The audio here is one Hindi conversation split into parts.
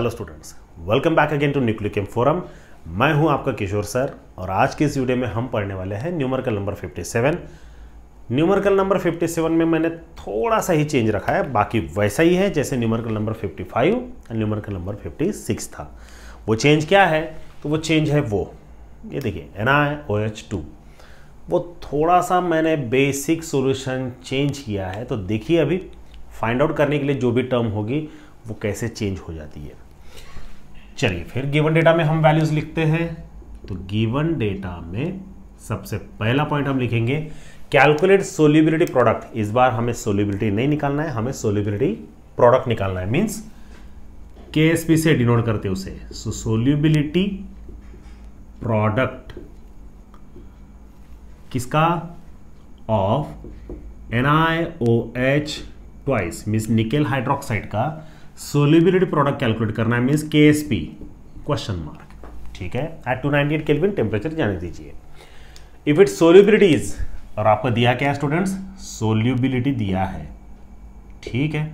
hello students welcome back again to Nucleicum Forum मैं हूं आपका किशोर सर और आज के इस वीडियो में हम पढ़ने वाले हैं न्यूमरकल नंबर 57 न्यूमरकल नंबर 57 में मैंने थोड़ा सा ही चेंज रखा है बाकी वैसा ही है जैसे न्यूमरकल नंबर 55 और न्यूमरकल नंबर 56 था वो चेंज क्या है तो वो चेंज है वो ये देखिए N I O H two वो थोड़ा सा मैंने बेसिक सोल्यूशन चेंज किया है तो देखिए अभी फाइंड आउट करने के लिए जो भी टर्म होगी वो कैसे चेंज हो जाती है चलिए फिर गिवन डेटा में हम वैल्यूज लिखते हैं तो गिवन डेटा में सबसे पहला पॉइंट हम लिखेंगे कैलकुलेट सोल्यूबिलिटी प्रोडक्ट इस बार हमें सोलिबिलिटी नहीं निकालना है हमें सोल्यूबिलिटी प्रोडक्ट निकालना है मीन्स के एस पी से डिनोट करते उसे सो सोल्यूबिलिटी प्रोडक्ट किसका of N I O H twice means nickel hydroxide का सोलिबिलिटी प्रोडक्ट कैलकुलेट करना है मीन्स के एस पी क्वेश्चन मार्क ठीक है at two ninety eight kelvin temperature जाने दीजिए इफ इट सोल्यूबिलिटी इज और आपको दिया क्या है स्टूडेंट्स सोल्यूबिलिटी दिया है ठीक है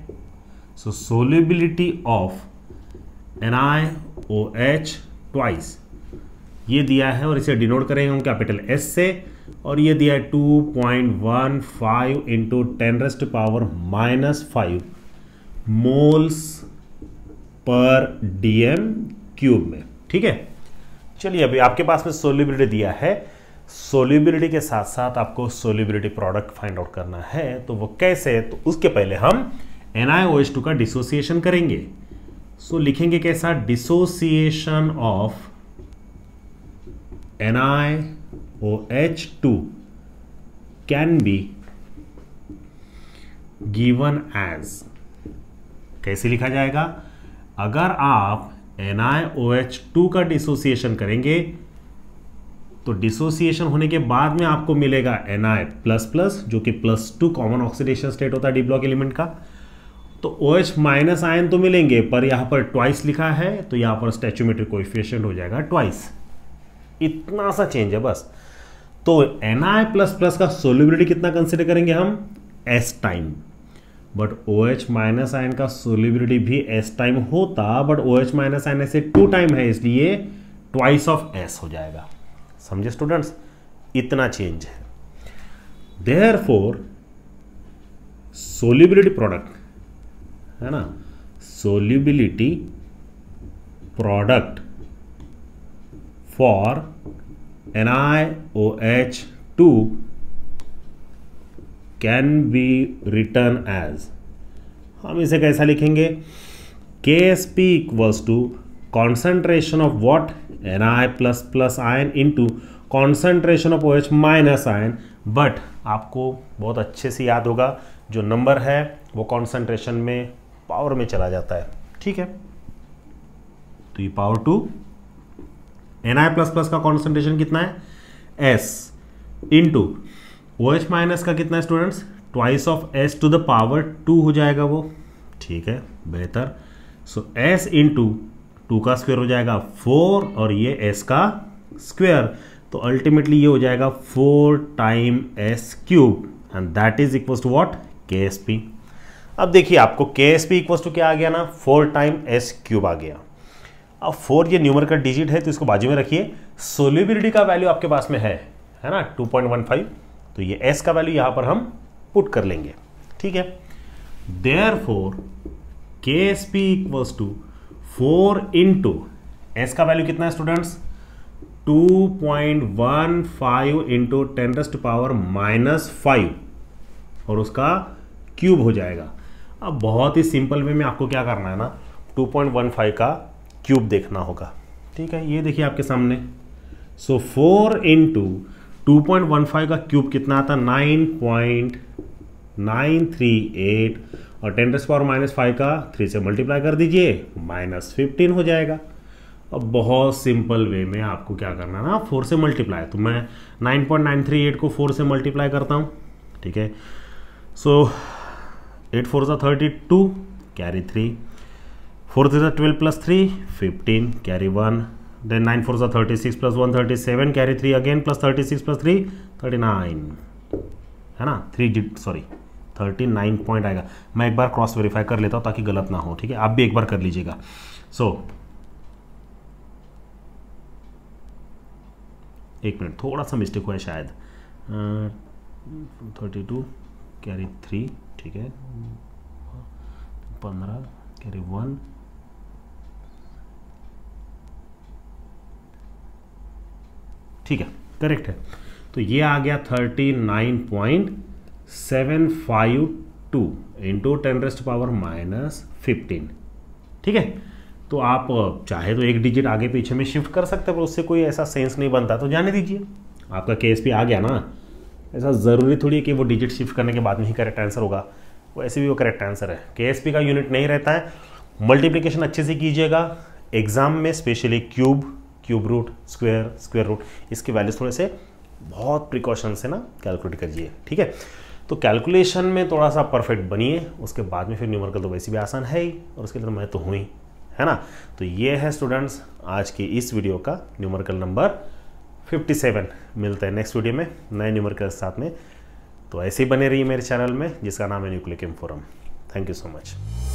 so solubility of N I O H twice ये दिया है और इसे डिनोट करेंगे हम कैपिटल एस से और ये दिया है two point one five into ten raised power minus five moles पर डीएम क्यूब में ठीक है चलिए अभी आपके पास में सोलिबिलिटी दिया है सोलिबिलिटी के साथ साथ आपको सोलिबिलिटी प्रोडक्ट फाइंड आउट करना है तो वो कैसे है तो उसके पहले हम एन का डिसोसिएशन करेंगे सो so, लिखेंगे कैसा dissociation of N I O H two can be given as कैसे लिखा जाएगा अगर आप NiOH2 का डिसोसिएशन करेंगे तो डिसोसिएशन होने के बाद में आपको मिलेगा Na प्लस प्लस जो कि plus two common oxidation state होता है डी ब्लॉक एलिमेंट का तो OH माइनस आयन तो मिलेंगे पर यहां पर ट्वाइस लिखा है तो यहां पर स्टेचोमेट्रिक कोफिशियन हो जाएगा ट्वाइस इतना सा चेंज है बस तो Na प्लस प्लस का सोल्यूबिलिटी कितना कंसिडर करेंगे हम S time but O H minus ion का सोलिबिलिटी भी एस टाइम होता but O H minus ion ऐसे टू टाइम है इसलिए ट्वाइस ऑफ एस हो जाएगा समझे स्टूडेंट्स इतना चेंज है देयर फोर सोलिबिलिटी प्रोडक्ट है ना solubility product for N I O H two can be written as हम इसे कैसा लिखेंगे K S P equals to concentration of what N I plus plus ion to concentration of O H minus ion but आपको बहुत अच्छे से याद होगा जो नंबर है वो कॉन्सेंट्रेशन में पावर में चला जाता है ठीक है तो ये power two N I plus plus का कॉन्सेंट्रेशन कितना है S into O H minus का कितना students twice of S to the power two हो जाएगा वो ठीक है बेहतर so S into two का स्क्वेयर हो जाएगा फोर और ये एस का स्क्वेयर तो अल्टीमेटली ये हो जाएगा four time S cube and that is equal to what K S P अब देखिए आपको के एस पी इक्वल टू क्या आ गया ना फोर टाइम एस क्यूब आ गया अब फोर ये न्यूमर का डिजिट है तो इसको बाजू में रखिए सोलिबिलिटी का वैल्यू आपके पास में है है ना टू पॉइंट वन फाइव तो ये एस का वैल्यू यहां पर हम पुट कर लेंगे ठीक है there four K S P equals to four into S का वैल्यू कितना है students 2.15 point one five into tenth power minus five और उसका क्यूब हो जाएगा अब बहुत ही सिंपल वे में आपको क्या करना है ना 2.15 का क्यूब देखना होगा ठीक है ये देखिए आपके सामने सो फोर इंटू 2.15 का क्यूब कितना आता नाइन थ्री एट और ten raise power minus five का थ्री से मल्टीप्लाई कर दीजिए माइनस फिफ्टीन हो जाएगा अब बहुत सिंपल वे में आपको क्या करना ना फोर से मल्टीप्लाई तो मैं nine point nine three eight को फोर से मल्टीप्लाई करता हूँ ठीक है सो एट फोर सा thirty two carry three four three सा twelve plus three fifteen carry one then 9 4 is 36 plus 137 carry 3 again plus 36 plus 3 39 है ना थ्री डिट सॉरी 39 पॉइंट आएगा मैं एक बार क्रॉस वेरीफाई कर लेता हूँ ताकि गलत ना हो ठीक है आप भी एक बार कर लीजिएगा सो so, एक मिनट थोड़ा सा मिस्टेक हुआ है शायद थर्टी टू कैरी थ्री ठीक है पंद्रह कैरी वन ठीक है करेक्ट है तो ये आ गया thirty nine point seven five two into ten raised power minus fifteen ठीक है तो आप चाहे तो एक डिजिट आगे पीछे में शिफ्ट कर सकते हैं पर उससे कोई ऐसा सेंस नहीं बनता तो जाने दीजिए आपका केस भी आ गया ना ऐसा ज़रूरी थोड़ी है कि वो डिजिट शिफ्ट करने के बाद में ही करेक्ट आंसर होगा वैसे भी वो करेक्ट आंसर है के का यूनिट नहीं रहता है मल्टीप्लिकेशन अच्छे से कीजिएगा एग्ज़ाम में specially cube cube root square square root इसके वैल्यूज थोड़े से बहुत प्रिकॉशन से ना कैलकुलेट करिए ठीक है तो कैलकुलेशन में थोड़ा सा परफेक्ट बनिए उसके बाद में फिर न्यूमरिकल तो वैसे भी आसान है ही और उसके अंदर तो मैं तो हूँ ही है ना तो ये है स्टूडेंट्स आज की इस वीडियो का न्यूमरिकल नंबर 57 मिलता है नेक्स्ट वीडियो में नए न्यूमरिकल साथ में तो ऐसे ही बने रहिए मेरे चैनल में जिसका नाम है न्यूक्लिकम forum thank you so much